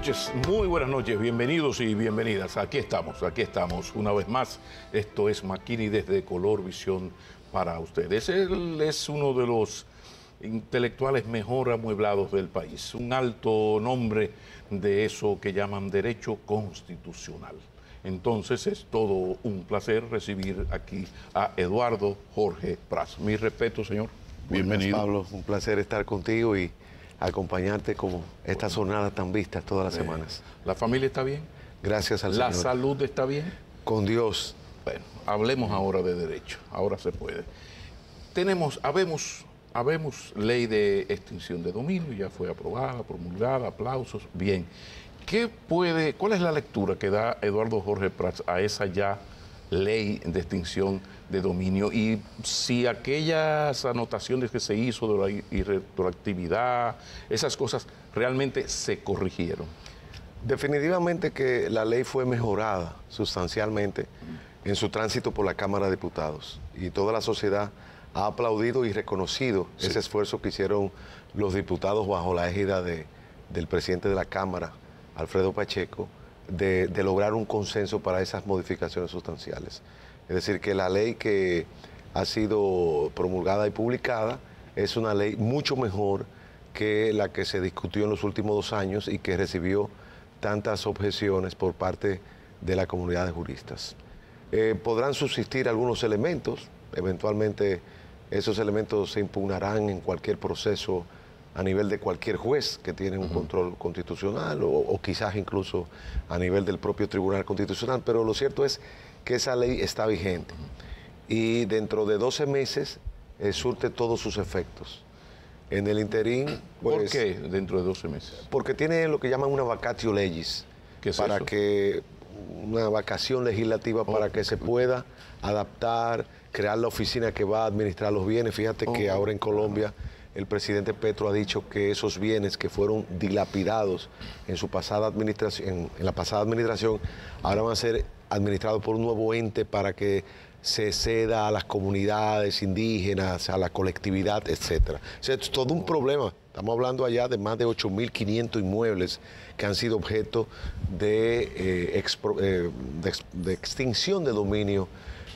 noches, muy buenas noches, bienvenidos y bienvenidas. Aquí estamos, aquí estamos. Una vez más, esto es Maquini desde Color Visión para ustedes. Él es uno de los intelectuales mejor amueblados del país, un alto nombre de eso que llaman derecho constitucional. Entonces es todo un placer recibir aquí a Eduardo Jorge Pras. Mi respeto, señor. Bienvenido. Pablo, un placer estar contigo y acompañarte como estas jornadas tan vistas todas las semanas. ¿La familia está bien? Gracias al Señor. ¿La salud está bien? Con Dios. Bueno, hablemos ahora de derecho, ahora se puede. Tenemos, habemos, habemos ley de extinción de dominio, ya fue aprobada, promulgada, aplausos, bien. ¿Qué puede, cuál es la lectura que da Eduardo Jorge Prats a esa ya ley de extinción de dominio. Y si aquellas anotaciones que se hizo de la irretroactividad, esas cosas realmente se corrigieron. Definitivamente que la ley fue mejorada sustancialmente en su tránsito por la Cámara de Diputados y toda la sociedad ha aplaudido y reconocido ese esfuerzo que hicieron los diputados bajo la égida de, del presidente de la Cámara, Alfredo Pacheco, de, lograr un consenso para esas modificaciones sustanciales. Es decir, que la ley que ha sido promulgada y publicada es una ley mucho mejor que la que se discutió en los últimos dos años y que recibió tantas objeciones por parte de la comunidad de juristas. Eh, podrán subsistir algunos elementos, eventualmente esos elementos se impugnarán en cualquier proceso a nivel de cualquier juez que tiene un control constitucional o, quizás incluso a nivel del propio Tribunal Constitucional, pero lo cierto es que esa ley está vigente y dentro de 12 meses eh, surte todos sus efectos. En el interín... ¿Por pues qué dentro de 12 meses? Porque tiene lo que llaman una vacatio legis, ¿Qué es para que una vacación legislativa para que se pueda adaptar, crear la oficina que va a administrar los bienes. Fíjate que ahora en Colombia el presidente Petro ha dicho que esos bienes que fueron dilapidados en su pasada administración, en, la pasada administración, ahora van a ser administrados por un nuevo ente para que se ceda a las comunidades indígenas, a la colectividad, etc. es todo un problema. Estamos hablando allá de más de 8.500 inmuebles que han sido objeto eh, eh, de, extinción de dominio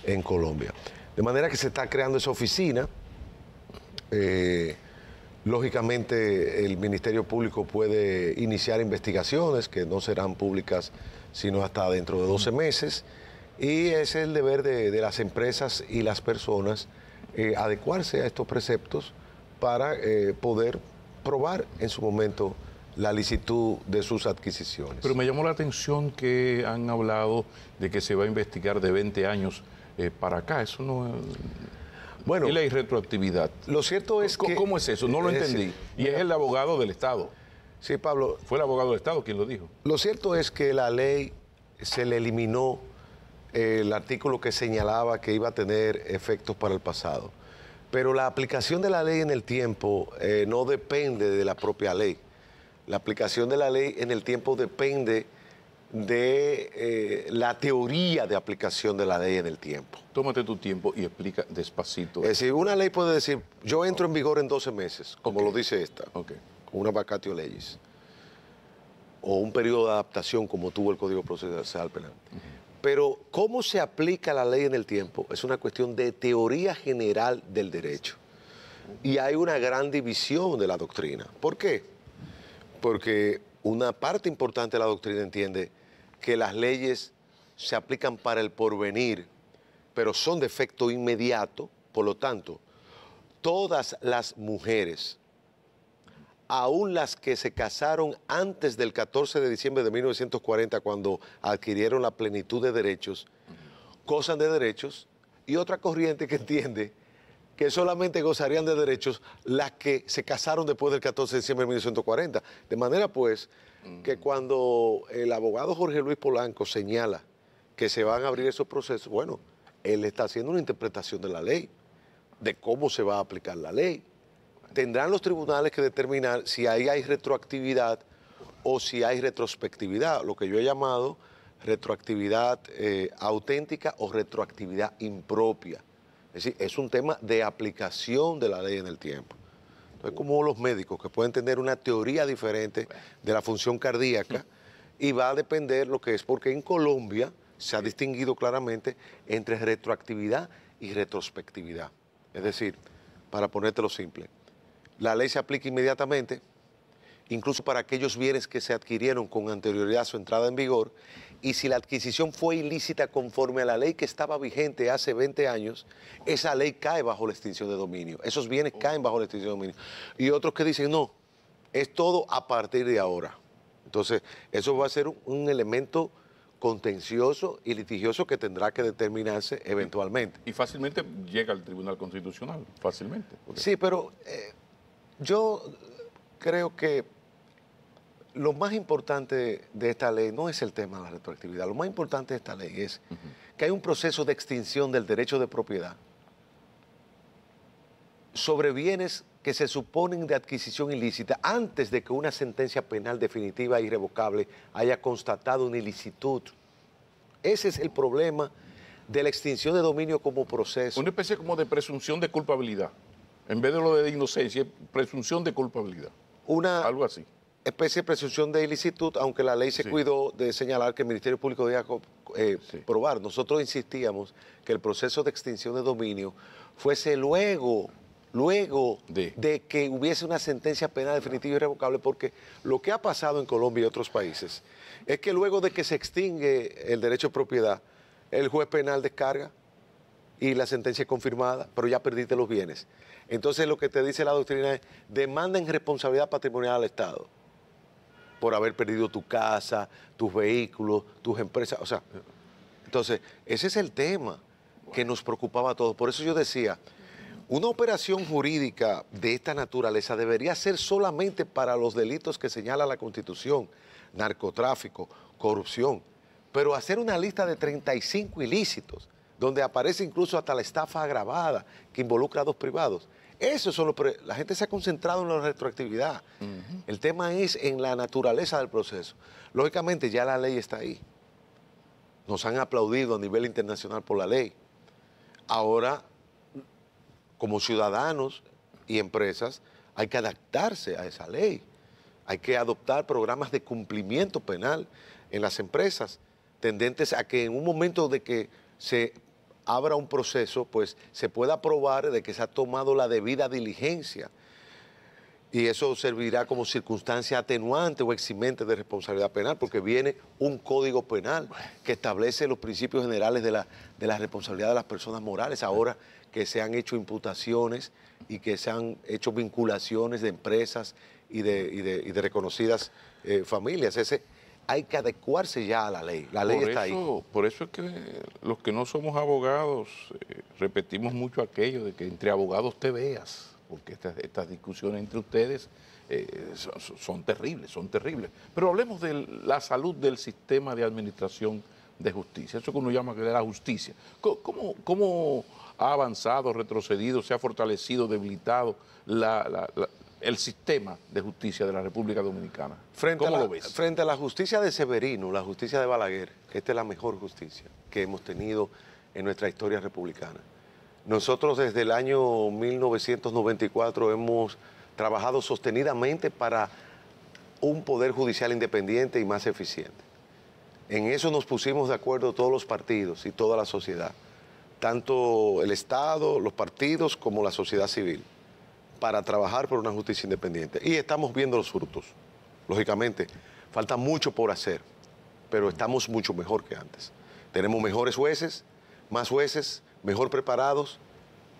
en Colombia. De manera que se está creando esa oficina. Eh, Lógicamente, el Ministerio Público puede iniciar investigaciones que no serán públicas sino hasta dentro de 12 meses. Y es el deber de, las empresas y las personas eh, adecuarse a estos preceptos para eh, poder probar en su momento la licitud de sus adquisiciones. Pero me llamó la atención que han hablado de que se va a investigar de 20 años eh, para acá. Eso no. Bueno, y la irretroactividad. Lo cierto es ¿Cómo, que... ¿Cómo es eso? No lo entendí. y es el abogado del Estado. Sí, Pablo. Fue el abogado del Estado quien lo dijo. Lo cierto es que la ley se le eliminó el artículo que señalaba que iba a tener efectos para el pasado. Pero la aplicación de la ley en el tiempo eh, no depende de la propia ley. La aplicación de la ley en el tiempo depende de eh, la teoría de aplicación de la ley en el tiempo. Tómate tu tiempo y explica despacito. Es decir, una ley puede decir, yo entro en vigor en 12 meses, como lo dice esta, okay. una vacatio legis, o un periodo de adaptación como tuvo el Código Procesal Penal. Pero cómo se aplica la ley en el tiempo es una cuestión de teoría general del derecho. Y hay una gran división de la doctrina. ¿Por qué? Porque una parte importante de la doctrina entiende que las leyes se aplican para el porvenir, pero son de efecto inmediato, por lo tanto, todas las mujeres, aún las que se casaron antes del 14 de diciembre de 1940, cuando adquirieron la plenitud de derechos, gozan de derechos, y otra corriente que entiende que solamente gozarían de derechos las que se casaron después del 14 de diciembre de 1940. De manera pues que cuando el abogado Jorge Luis Polanco señala que se van a abrir esos procesos, bueno, él está haciendo una interpretación de la ley, de cómo se va a aplicar la ley. Tendrán los tribunales que determinar si ahí hay retroactividad o si hay retrospectividad, lo que yo he llamado retroactividad eh, auténtica o retroactividad impropia. Es decir, es un tema de aplicación de la ley en el tiempo. Es como los médicos que pueden tener una teoría diferente de la función cardíaca y va a depender lo que es, porque en Colombia se ha distinguido claramente entre retroactividad y retrospectividad. Es decir, para ponértelo simple, la ley se aplica inmediatamente, incluso para aquellos bienes que se adquirieron con anterioridad a su entrada en vigor, y si la adquisición fue ilícita conforme a la ley que estaba vigente hace 20 años, esa ley cae bajo la extinción de dominio, esos bienes caen bajo la extinción de dominio. Y otros que dicen, no, es todo a partir de ahora. Entonces, eso va a ser un, elemento contencioso y litigioso que tendrá que determinarse eventualmente. Y fácilmente llega al Tribunal Constitucional, fácilmente. Sí, pero eh, yo creo que lo más importante de esta ley no es el tema de la retroactividad, lo más importante de esta ley es que hay un proceso de extinción del derecho de propiedad sobre bienes que se suponen de adquisición ilícita antes de que una sentencia penal definitiva e irrevocable haya constatado una ilicitud. Ese es el problema de la extinción de dominio como proceso. Una especie como de presunción de culpabilidad. En vez de lo de inocencia, presunción de culpabilidad. Una, Algo así especie de presunción de ilicitud, aunque la ley se cuidó de señalar que el Ministerio Público debía eh, probar. Nosotros insistíamos que el proceso de extinción de dominio fuese luego, luego de, que hubiese una sentencia penal definitiva y revocable, porque lo que ha pasado en Colombia y otros países es que luego de que se extingue el derecho de propiedad, el juez penal descarga y la sentencia es confirmada, pero ya perdiste los bienes. Entonces lo que te dice la doctrina es demanden responsabilidad patrimonial al Estado por haber perdido tu casa, tus vehículos, tus empresas. O sea, entonces, ese es el tema que nos preocupaba a todos. Por eso yo decía, una operación jurídica de esta naturaleza debería ser solamente para los delitos que señala la Constitución, narcotráfico, corrupción, pero hacer una lista de 35 ilícitos, donde aparece incluso hasta la estafa agravada que involucra a dos privados. Eso son los, la gente se ha concentrado en la retroactividad. El tema es en la naturaleza del proceso. Lógicamente ya la ley está ahí. Nos han aplaudido a nivel internacional por la ley. Ahora, como ciudadanos y empresas, hay que adaptarse a esa ley. Hay que adoptar programas de cumplimiento penal en las empresas, tendentes a que en un momento de que se abra un proceso, pues se pueda probar de que se ha tomado la debida diligencia. Y eso servirá como circunstancia atenuante o eximente de responsabilidad penal, porque viene un código penal que establece los principios generales de la, de la responsabilidad de las personas morales. Ahora que se han hecho imputaciones y que se han hecho vinculaciones de empresas y de, reconocidas eh, familias. Ese, hay que adecuarse ya a la ley. La ley está ahí. Por eso es que los que no somos abogados eh, repetimos mucho aquello de que entre abogados te veas, porque estas, discusiones entre ustedes eh, son, terribles, son terribles. Pero hablemos de la salud del sistema de administración de justicia, eso que uno llama que de la justicia. ¿Cómo, ha avanzado, retrocedido, se ha fortalecido, debilitado la, el sistema de justicia de la República Dominicana. Frente ¿Cómo lo ves? Frente a la justicia de Severino, la justicia de Balaguer, esta es la mejor justicia que hemos tenido en nuestra historia republicana. Nosotros desde el año 1994 hemos trabajado sostenidamente para un poder judicial independiente y más eficiente. En eso nos pusimos de acuerdo todos los partidos y toda la sociedad, tanto el Estado, los partidos como la sociedad civil para trabajar por una justicia independiente. Y estamos viendo los frutos. Lógicamente, falta mucho por hacer, pero estamos mucho mejor que antes. Tenemos mejores jueces, más jueces, mejor preparados,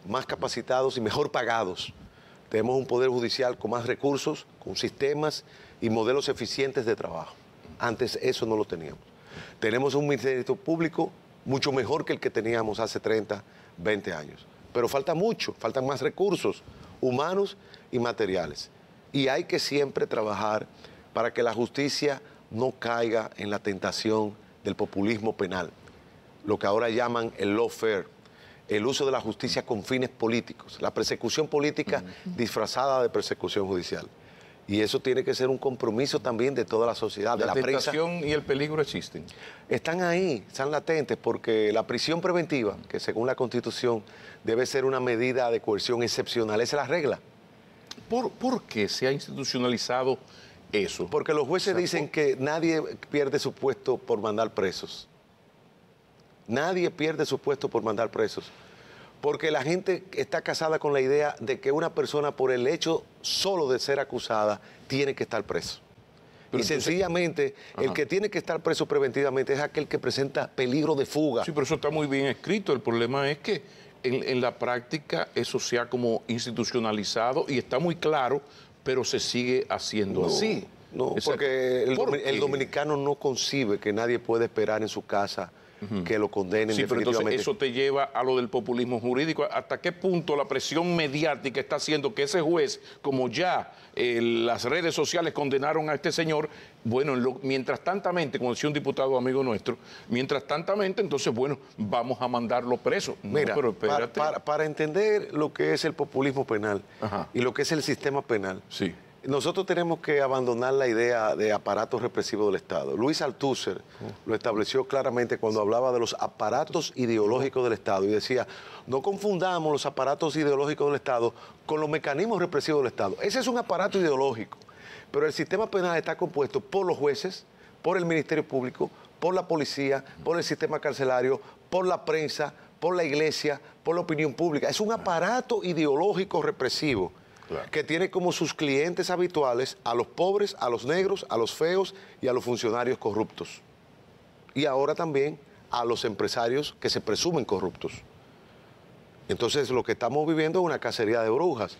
más capacitados y mejor pagados. Tenemos un poder judicial con más recursos, con sistemas y modelos eficientes de trabajo. Antes eso no lo teníamos. Tenemos un ministerio público mucho mejor que el que teníamos hace 30, 20 años. Pero falta mucho, faltan más recursos, humanos y materiales. Y hay que siempre trabajar para que la justicia no caiga en la tentación del populismo penal, lo que ahora llaman el lawfare, el uso de la justicia con fines políticos, la persecución política disfrazada de persecución judicial. Y eso tiene que ser un compromiso también de toda la sociedad, de la, la y el peligro existen. Están ahí, están latentes, porque la prisión preventiva, que según la Constitución debe ser una medida de coerción excepcional, esa es la regla. ¿Por, qué se ha institucionalizado eso? Porque los jueces dicen que nadie pierde su puesto por mandar presos. Nadie pierde su puesto por mandar presos porque la gente está casada con la idea de que una persona por el hecho solo de ser acusada tiene que estar preso. y sencillamente, el que tiene que estar preso preventivamente es aquel que presenta peligro de fuga. Sí, pero eso está muy bien escrito. El problema es que en, la práctica eso se ha como institucionalizado y está muy claro, pero se sigue haciendo así. No, porque el, el dominicano no concibe que nadie puede esperar en su casa que lo condenen. Sí, eso te lleva a lo del populismo jurídico. ¿Hasta qué punto la presión mediática está haciendo que ese juez, como ya eh, las redes sociales condenaron a este señor, bueno, mientras tantamente, como decía un diputado amigo nuestro, mientras tantamente, entonces, bueno, vamos a mandarlo preso. Mira, para, entender lo que es el populismo penal y lo que es el sistema penal, sí. Nosotros tenemos que abandonar la idea de aparatos represivos del Estado. Luis Althusser lo estableció claramente cuando hablaba de los aparatos ideológicos del Estado y decía, no confundamos los aparatos ideológicos del Estado con los mecanismos represivos del Estado. Ese es un aparato ideológico, pero el sistema penal está compuesto por los jueces, por el Ministerio Público, por la policía, por el sistema carcelario, por la prensa, por la iglesia, por la opinión pública. Es un aparato ideológico represivo que tiene como sus clientes habituales a los pobres, a los negros, a los feos y a los funcionarios corruptos. Y ahora también a los empresarios que se presumen corruptos. Entonces lo que estamos viviendo es una cacería de brujas.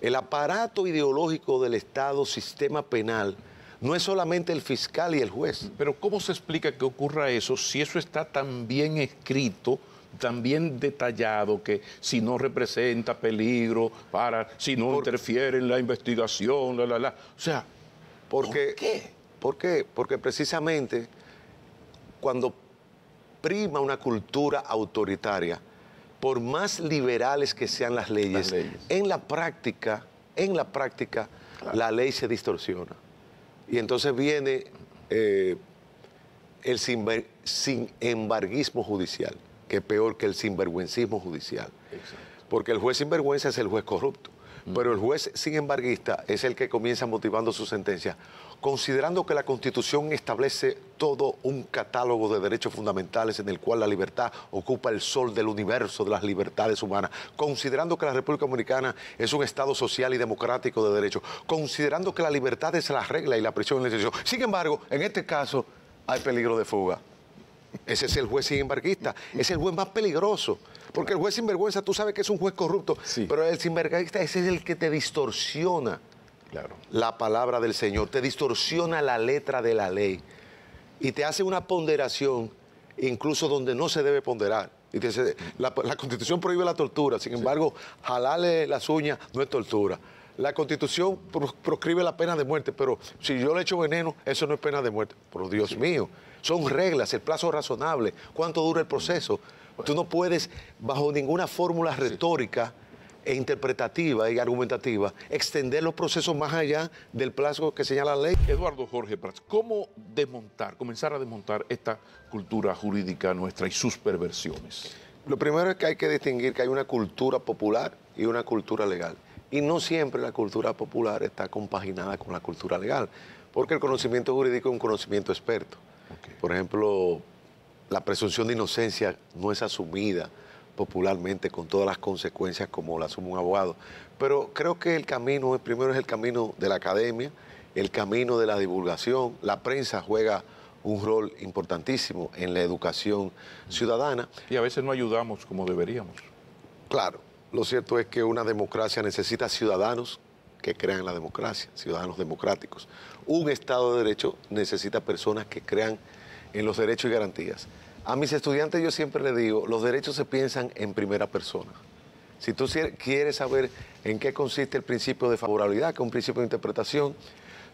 El aparato ideológico del Estado, sistema penal, no es solamente el fiscal y el juez. Pero ¿cómo se explica que ocurra eso si eso está tan bien escrito? también detallado que si no representa peligro, para, si no interfiere en la investigación, la, la, la. O sea, porque, ¿por qué? Porque precisamente cuando prima una cultura autoritaria, por más liberales que sean las leyes, en la práctica, en la práctica, la ley se distorsiona. Y entonces viene eh, el sin, sin embarguismo judicial que es peor que el sinvergüencismo judicial. Porque el juez sinvergüenza es el juez corrupto. Mm. Pero el juez sin embarguista es el que comienza motivando su sentencia, considerando que la Constitución establece todo un catálogo de derechos fundamentales en el cual la libertad ocupa el sol del universo de las libertades humanas, considerando que la República Dominicana es un Estado social y democrático de derechos, considerando que la libertad es la regla y la prisión es la excepción. Sin embargo, en este caso hay peligro de fuga. Ese es el juez sin embarquista. Es el juez más peligroso. Porque el juez sinvergüenza, tú sabes que es un juez corrupto. Pero el vergüenza, ese es el que te distorsiona claro. la palabra del Señor. Te distorsiona la letra de la ley. Y te hace una ponderación, incluso donde no se debe ponderar. Y dice, la, constitución prohíbe la tortura. Sin embargo, jalarle las uñas no es tortura. La constitución proscribe la pena de muerte, pero si yo le echo veneno, eso no es pena de muerte. Por Dios mío, son reglas, el plazo razonable, cuánto dura el proceso. Tú no puedes, bajo ninguna fórmula retórica e interpretativa y argumentativa, extender los procesos más allá del plazo que señala la ley. Eduardo Jorge Prats, ¿cómo desmontar, comenzar a desmontar esta cultura jurídica nuestra y sus perversiones? Lo primero es que hay que distinguir que hay una cultura popular y una cultura legal. Y no siempre la cultura popular está compaginada con la cultura legal, porque el conocimiento jurídico es un conocimiento experto. Por ejemplo, la presunción de inocencia no es asumida popularmente con todas las consecuencias como la asume un abogado. Pero creo que el camino, primero es el camino de la academia, el camino de la divulgación. La prensa juega un rol importantísimo en la educación ciudadana. Y a veces no ayudamos como deberíamos. Claro, lo cierto es que una democracia necesita ciudadanos que crean en la democracia, ciudadanos democráticos un Estado de Derecho necesita personas que crean en los derechos y garantías. A mis estudiantes yo siempre les digo, los derechos se piensan en primera persona. Si tú quieres saber en qué consiste el principio de favorabilidad, que es un principio de interpretación,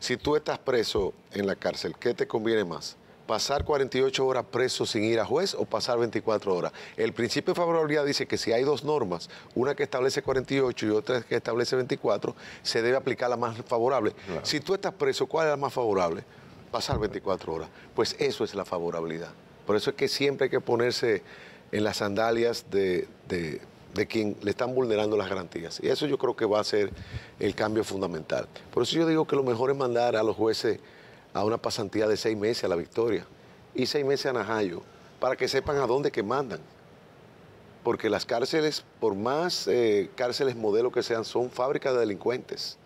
si tú estás preso en la cárcel, ¿qué te conviene más? pasar 48 horas preso sin ir a juez o pasar 24 horas. El principio de favorabilidad dice que si hay dos normas, una que establece 48 y otra que establece 24, se debe aplicar la más favorable. Si tú estás preso, ¿cuál es la más favorable? Pasar 24 horas. Pues eso es la favorabilidad. Por eso es que siempre hay que ponerse en las sandalias de, de, quien le están vulnerando las garantías. Y eso yo creo que va a ser el cambio fundamental. Por eso yo digo que lo mejor es mandar a los jueces a una pasantía de seis meses a la Victoria y seis meses a Najayo, para que sepan a dónde que mandan. Porque las cárceles, por más eh, cárceles modelo que sean, son fábricas de delincuentes.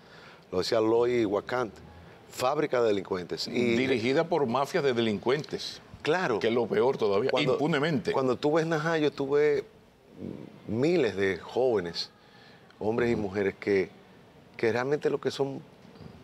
Lo decía Loy Huacant, fábrica de delincuentes. Y, Dirigida por mafias de delincuentes. Claro. Que es lo peor todavía, impunemente. Cuando tú ves Najayo, tú ves miles de jóvenes, hombres y mujeres, que, que realmente lo que son,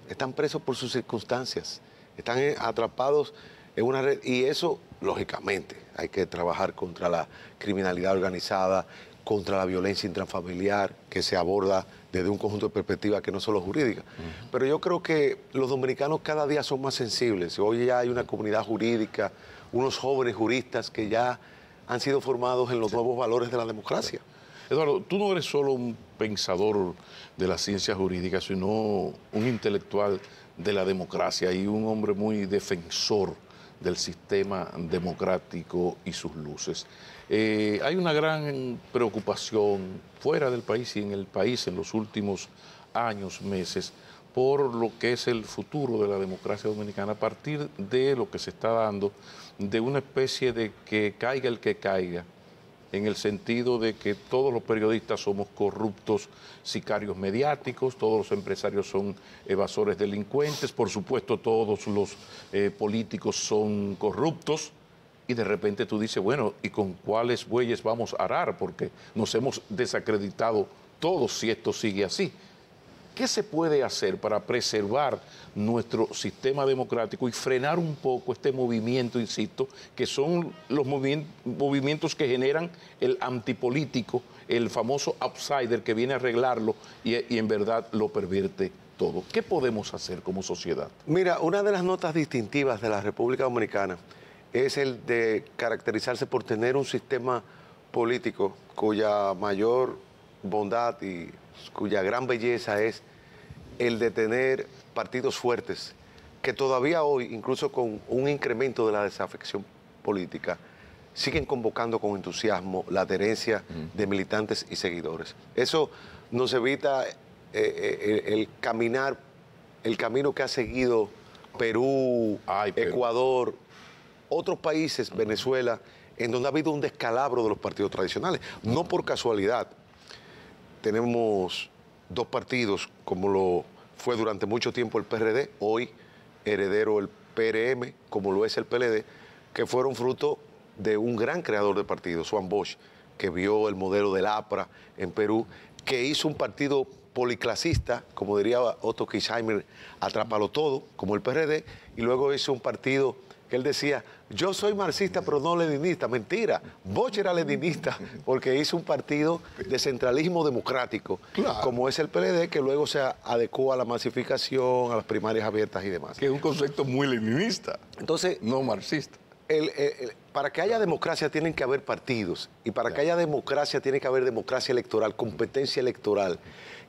están presos por sus circunstancias están atrapados en una red y eso, lógicamente, hay que trabajar contra la criminalidad organizada, contra la violencia intrafamiliar, que se aborda desde un conjunto de perspectivas que no solo jurídica. Pero yo creo que los dominicanos cada día son más sensibles. Hoy ya hay una comunidad jurídica, unos jóvenes juristas que ya han sido formados en los nuevos valores de la democracia. Eduardo, tú no eres solo un pensador de la ciencia jurídica, sino un intelectual de la democracia y un hombre muy defensor del sistema democrático y sus luces. Eh, hay una gran preocupación fuera del país y en el país en los últimos años, meses, por lo que es el futuro de la democracia dominicana a partir de lo que se está dando, de una especie de que caiga el que caiga, en el sentido de que todos los periodistas somos corruptos sicarios mediáticos, todos los empresarios son evasores delincuentes, por supuesto todos los eh, políticos son corruptos. Y de repente tú dices, bueno, ¿y con cuáles bueyes vamos a arar? Porque nos hemos desacreditado todos si esto sigue así. ¿Qué se puede hacer para preservar nuestro sistema democrático y frenar un poco este movimiento, insisto, que son los movimientos que generan el antipolítico, el famoso outsider que viene a arreglarlo y, y en verdad lo pervierte todo? ¿Qué podemos hacer como sociedad? Mira, una de las notas distintivas de la República Dominicana es el de caracterizarse por tener un sistema político cuya mayor bondad y cuya gran belleza es el de tener partidos fuertes, que todavía hoy, incluso con un incremento de la desafección política, siguen convocando con entusiasmo la adherencia de militantes y seguidores. Eso nos evita eh, eh, el, caminar, el camino que ha seguido Perú. Ecuador, otros países, Venezuela, en donde ha habido un descalabro de los partidos tradicionales. No por casualidad, tenemos dos partidos, como lo fue durante mucho tiempo el PRD, hoy heredero el PRM, como lo es el PLD, que fueron fruto de un gran creador de partidos, Juan Bosch, que vio el modelo del APRA en Perú, que hizo un partido policlasista, como diría Otto Kiesheimer, atrápalo todo, como el PRD, y luego hizo un partido que él decía, yo soy marxista pero no leninista. Mentira, Bosch era leninista porque hizo un partido de centralismo democrático, como es el PLD, que luego se adecuó a la masificación, a las primarias abiertas y demás. Que es un concepto muy leninista, entonces no marxista para que haya democracia tienen que haber partidos y para que haya democracia tiene que haber democracia electoral, competencia electoral.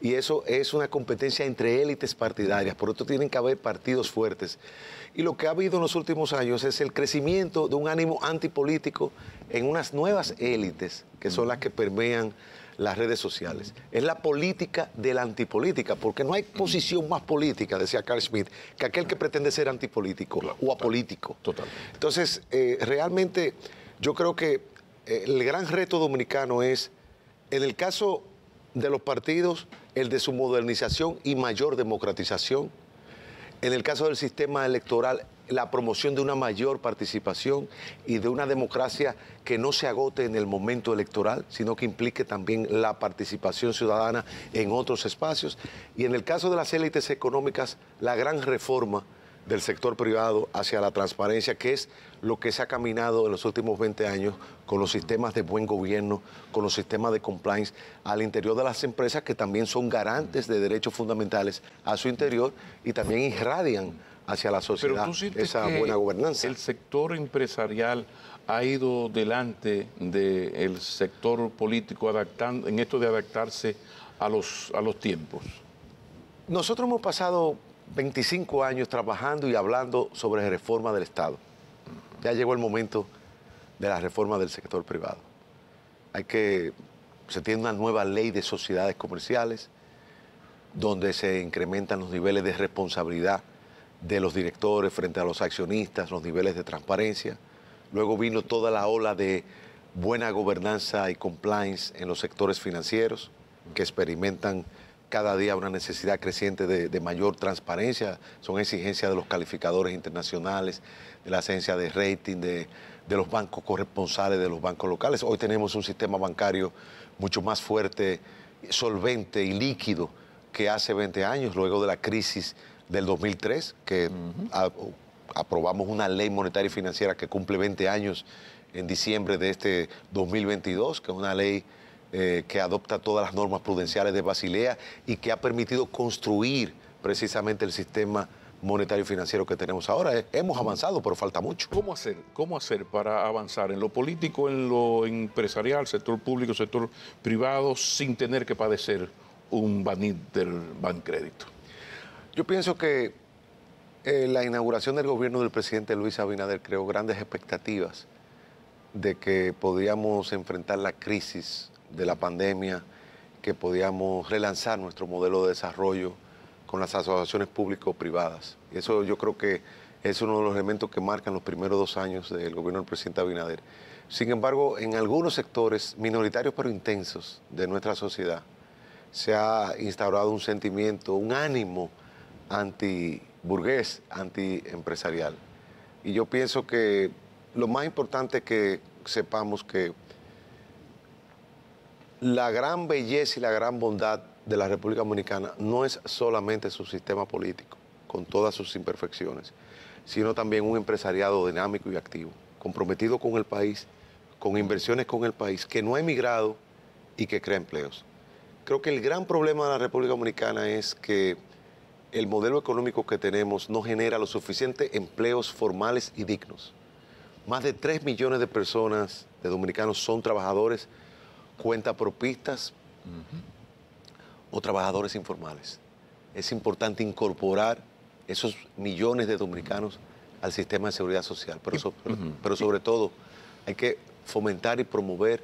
Y eso es una competencia entre élites partidarias, por otro tienen que haber partidos fuertes. Y lo que ha habido en los últimos años es el crecimiento de un ánimo antipolítico en unas nuevas élites, que son las que permean las redes sociales. Es la política de la antipolítica, porque no hay posición más política, decía Carl Schmitt, que aquel que pretende ser antipolítico o apolítico. Total. Entonces, eh, realmente yo creo que eh, el gran reto dominicano es, en el caso de los partidos, el de su modernización y mayor democratización. En el caso del sistema electoral, la promoción de una mayor participación y de una democracia que no se agote en el momento electoral, sino que implique también la participación ciudadana en otros espacios. Y en el caso de las élites económicas, la gran reforma del sector privado hacia la transparencia, que es lo que se ha caminado en los últimos 20 años con los sistemas de buen gobierno, con los sistemas de compliance al interior de las empresas que también son garantes de derechos fundamentales a su interior y también irradian hacia la sociedad esa buena gobernanza. El sector empresarial ha ido delante del sector político adaptando, en esto de adaptarse a los, a los tiempos. Nosotros hemos pasado 25 años trabajando y hablando sobre reforma del Estado. Ya llegó el momento de la reforma del sector privado. Hay que, se tiene una nueva ley de sociedades comerciales donde se incrementan los niveles de responsabilidad de los directores frente a los accionistas, los niveles de transparencia. Luego vino toda la ola de buena gobernanza y compliance en los sectores financieros que experimentan cada día una necesidad creciente de, mayor transparencia. Son exigencias de los calificadores internacionales, de la agencia de rating, de, de, los bancos corresponsales, de los bancos locales. Hoy tenemos un sistema bancario mucho más fuerte, solvente y líquido que hace 20 años, luego de la crisis del 2003, que aprobamos una ley monetaria y financiera que cumple 20 años en diciembre de este 2022, que es una ley eh, que adopta todas las normas prudenciales de Basilea y que ha permitido construir precisamente el sistema monetario y financiero que tenemos ahora. Eh, hemos avanzado, pero falta mucho. ¿Cómo hacer? ¿Cómo hacer para avanzar en lo político, en lo empresarial, sector público, sector privado, sin tener que padecer un baní del Bancrédito? Yo pienso que eh, la inauguración del gobierno del presidente Luis Abinader creó grandes expectativas de que podíamos enfrentar la crisis de la pandemia, que podíamos relanzar nuestro modelo de desarrollo con las asociaciones público-privadas. Eso yo creo que es uno de los elementos que marcan los primeros dos años del gobierno del presidente Abinader. Sin embargo, en algunos sectores minoritarios pero intensos de nuestra sociedad se ha instaurado un sentimiento, un ánimo, antiburgués, empresarial Y yo pienso que lo más importante es que sepamos que la gran belleza y la gran bondad de la República Dominicana no es solamente su sistema político, con todas sus imperfecciones, sino también un empresariado dinámico y activo, comprometido con el país, con inversiones con el país, que no ha emigrado y que crea empleos. Creo que el gran problema de la República Dominicana es que el modelo económico que tenemos no genera lo suficiente empleos formales y dignos. Más de 3 millones de personas, de dominicanos, son trabajadores, cuentapropistas propistas o trabajadores informales. Es importante incorporar esos millones de dominicanos al sistema de seguridad social, pero sobre todo hay que fomentar y promover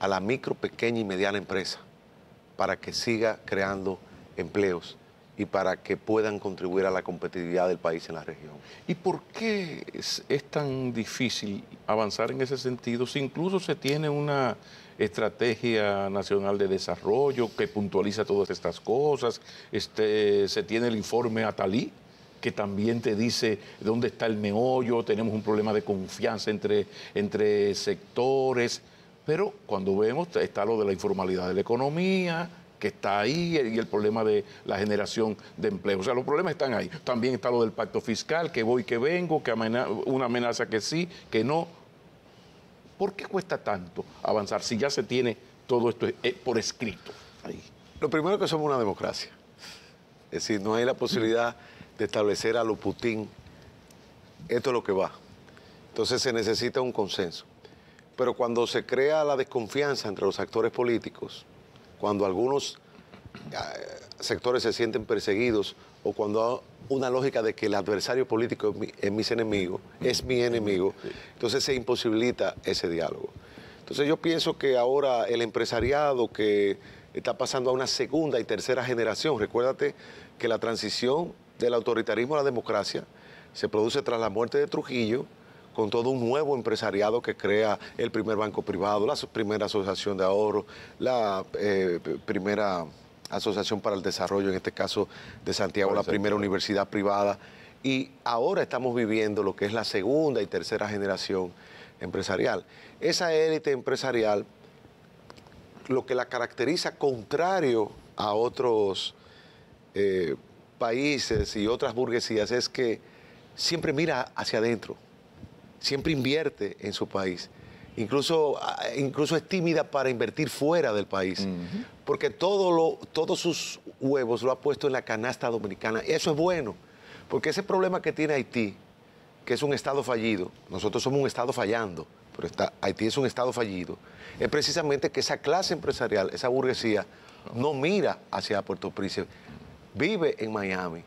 a la micro, pequeña y mediana empresa para que siga creando empleos y para que puedan contribuir a la competitividad del país en la región. ¿Y por qué es, tan difícil avanzar en ese sentido si incluso se tiene una estrategia nacional de desarrollo que puntualiza todas estas cosas? Este, se tiene el informe Atalí, que también te dice dónde está el meollo, tenemos un problema de confianza entre, entre sectores, pero cuando vemos está lo de la informalidad de la economía, que está ahí y el problema de la generación de empleo. O sea, los problemas están ahí. También está lo del pacto fiscal, que voy, que vengo, que una amenaza que sí, que no. ¿Por qué cuesta tanto avanzar si ya se tiene todo esto eh, eh, por escrito? Ahí. Lo primero es que somos una democracia. Es decir, no hay la posibilidad de establecer a lo Putin, esto es lo que va. Entonces se necesita un consenso. Pero cuando se crea la desconfianza entre los actores políticos, cuando algunos eh, sectores se sienten perseguidos o cuando hay una lógica de que el adversario político es mi, enemigo, es mi enemigo, entonces se imposibilita ese diálogo. Entonces yo pienso que ahora el empresariado que está pasando a una segunda y tercera generación, recuérdate que la transición del autoritarismo a la democracia se produce tras la muerte de Trujillo, con todo un nuevo empresariado que crea el primer banco privado, la primera asociación de ahorro, la eh, primera asociación para el desarrollo, en este caso de Santiago, la primera universidad privada. Y ahora estamos viviendo lo que es la segunda y tercera generación empresarial. Esa élite empresarial, lo que la caracteriza contrario a otros eh, países y otras burguesías es que siempre mira hacia adentro siempre invierte en su país. Incluso, ah, incluso es tímida para invertir fuera del país, porque todo lo, todos sus huevos lo ha puesto en la canasta dominicana. Eso es bueno, porque ese problema que tiene Haití, que es un Estado fallido, nosotros somos un Estado fallando, pero está, Haití es un Estado fallido, es precisamente que esa clase empresarial, esa burguesía, no mira hacia Puerto Príncipe, vive en Miami,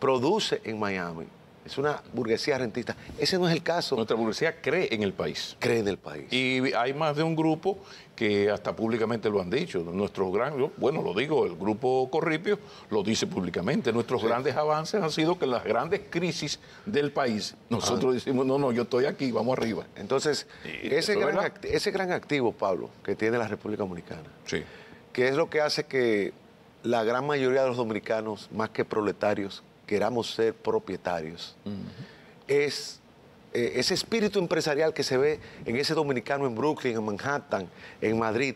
produce en Miami, es una burguesía rentista. Ese no es el caso. Nuestra burguesía cree en el país. Cree en el país. Y hay más de un grupo que hasta públicamente lo han dicho. Nuestros grandes, bueno, lo digo, el grupo Corripio lo dice públicamente. Nuestros grandes avances han sido que las grandes crisis del país, nosotros ah. decimos, no, no, yo estoy aquí, vamos arriba. Entonces, ese gran, ese gran activo, Pablo, que tiene la República Dominicana, que es lo que hace que la gran mayoría de los dominicanos, más que proletarios, queramos ser propietarios, es eh, ese espíritu empresarial que se ve en ese dominicano en Brooklyn, en Manhattan, en Madrid,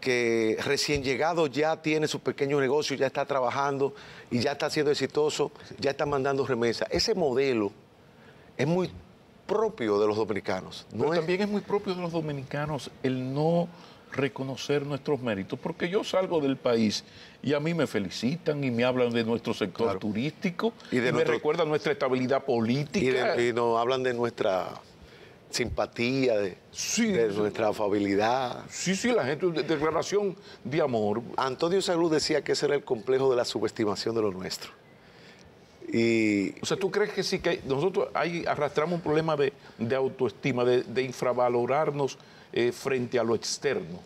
que recién llegado ya tiene su pequeño negocio, ya está trabajando y ya está siendo exitoso, ya está mandando remesas. Ese modelo es muy propio de los dominicanos. también es muy propio de los dominicanos el no reconocer nuestros méritos, porque yo salgo del país y a mí me felicitan y me hablan de nuestro sector turístico y, de me recuerdan nuestra estabilidad política. Y, nos hablan de nuestra simpatía, de, nuestra afabilidad. Sí, sí, la gente, declaración de amor. Antonio Salud decía que ese era el complejo de la subestimación de lo nuestro. Y... O sea, ¿tú crees que sí que nosotros ahí arrastramos un problema de autoestima, de infravalorarnos? Eh, frente a lo externo,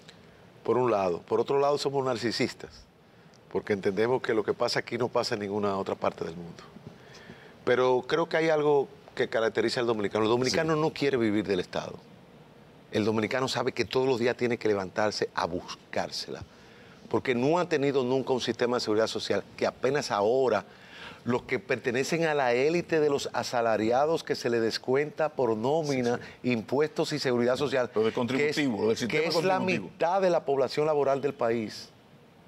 por un lado. Por otro lado, somos narcisistas, porque entendemos que lo que pasa aquí no pasa en ninguna otra parte del mundo. Pero creo que hay algo que caracteriza al dominicano. El dominicano no quiere vivir del Estado. El dominicano sabe que todos los días tiene que levantarse a buscársela, porque no ha tenido nunca un sistema de seguridad social que apenas ahora los que pertenecen a la élite de los asalariados que se le descuenta por nómina, impuestos y seguridad social, Pero contributivo, que es, que es la mitad de la población laboral del país.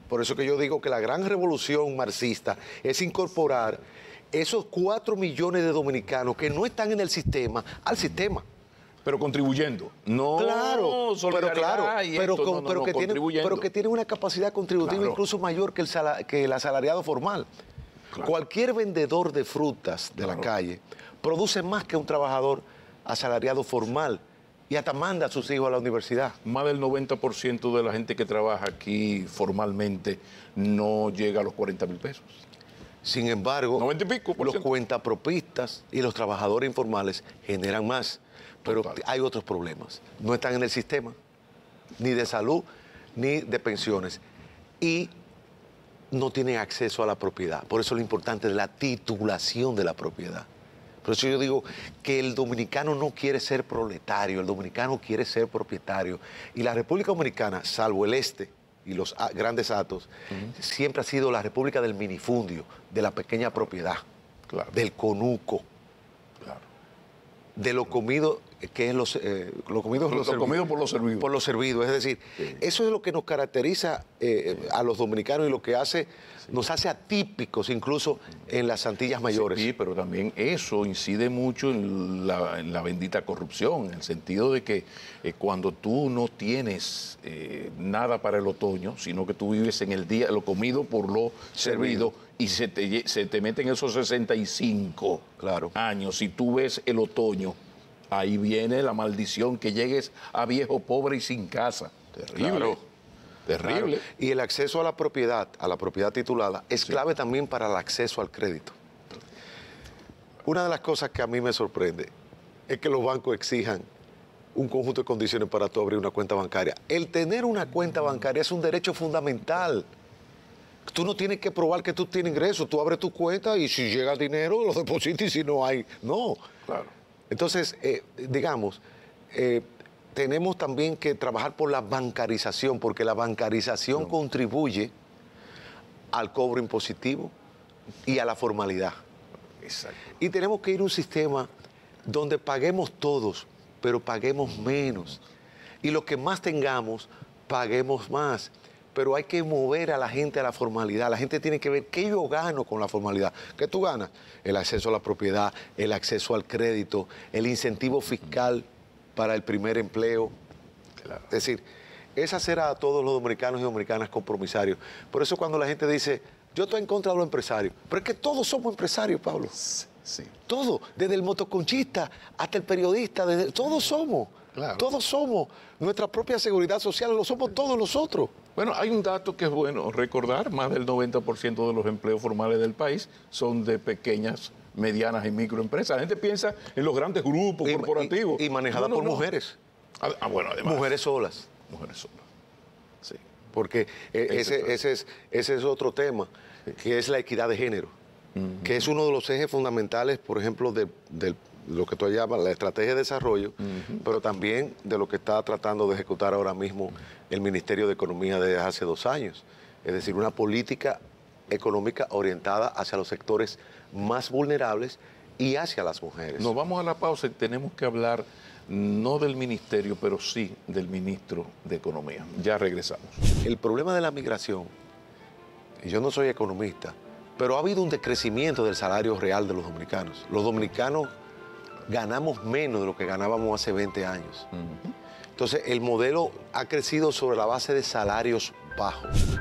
Por eso que yo digo que la gran revolución marxista es incorporar esos cuatro millones de dominicanos que no están en el sistema al sistema pero contribuyendo. No, claro, pero claro, pero, que tienen, tiene, una capacidad contributiva incluso mayor que que el asalariado formal. Cualquier vendedor de frutas de la calle produce más que un trabajador asalariado formal y hasta manda a sus hijos a la universidad. Más del 90% de la gente que trabaja aquí formalmente no llega a los 40 mil pesos. Sin embargo, los cuentapropistas y los trabajadores informales generan más, pero hay otros problemas. No están en el sistema, ni de salud, ni de pensiones. Y no tiene acceso a la propiedad. Por eso lo importante es la titulación de la propiedad. Por eso yo digo que el dominicano no quiere ser proletario, el dominicano quiere ser propietario. Y la República Dominicana, salvo el este y los grandes atos, siempre ha sido la república del minifundio, de la pequeña propiedad, del conuco, de lo comido eh, que es los, lo eh, comido, por, lo por los servidos. Por es decir, eso es lo que nos caracteriza eh, a los dominicanos y lo que hace, nos hace atípicos incluso en las Antillas Mayores. Sí, pero también eso incide mucho en la, bendita corrupción, en el sentido de que cuando tú no tienes nada para el otoño, sino que tú vives en el día, lo comido por lo servido, y se te, se te meten esos 65 años, y tú ves el otoño ahí viene la maldición que llegues a viejo pobre y sin casa. Terrible. Terrible. Y el acceso a la propiedad, a la propiedad titulada, es clave también para el acceso al crédito. Una de las cosas que a mí me sorprende es que los bancos exijan un conjunto de condiciones para tú abrir una cuenta bancaria. El tener una cuenta bancaria es un derecho fundamental. Tú no tienes que probar que tú tienes ingresos, tú abres tu cuenta y si llega dinero lo depositas y si no hay, no. Claro. Entonces, eh, digamos, eh, tenemos también que trabajar por la bancarización, porque la bancarización contribuye al cobro impositivo y a la formalidad. Y tenemos que ir a un sistema donde paguemos todos, pero paguemos menos. Y lo que más tengamos, paguemos más pero hay que mover a la gente a la formalidad. La gente tiene que ver qué yo gano con la formalidad. ¿Qué tú ganas? El acceso a la propiedad, el acceso al crédito, el incentivo fiscal para el primer empleo. Es decir, esa será a todos los dominicanos y dominicanas compromisarios. Por eso cuando la gente dice, yo estoy en contra de los empresarios, pero es que todos somos empresarios, Pablo. Sí. Todo, desde el motoconchista hasta el periodista, todos somos. Todos somos. Nuestra propia seguridad social lo somos todos nosotros. Bueno, hay un dato que es bueno recordar, más del 90% de los empleos formales del país son de pequeñas medianas y microempresas. La gente piensa en los grandes grupos corporativos. Y, manejadas por mujeres. Ah, ah, bueno, además. Mujeres solas. Mujeres solas. Sí. Porque eh, ese, es, ese es otro tema, que es la equidad de género, que es uno de los ejes fundamentales, por ejemplo, del lo que tú llamas la estrategia de desarrollo, pero también de lo que está tratando de ejecutar ahora mismo el Ministerio de Economía desde hace dos años. Es decir, una política económica orientada hacia los sectores más vulnerables y hacia las mujeres. Nos vamos a la pausa y tenemos que hablar no del ministerio, pero sí del ministro de Economía. Ya regresamos. El problema de la migración, yo no soy economista, pero ha habido un decrecimiento del salario real de los dominicanos. Los dominicanos ganamos menos de lo que ganábamos hace 20 años. Entonces, el modelo ha crecido sobre la base de salarios bajos.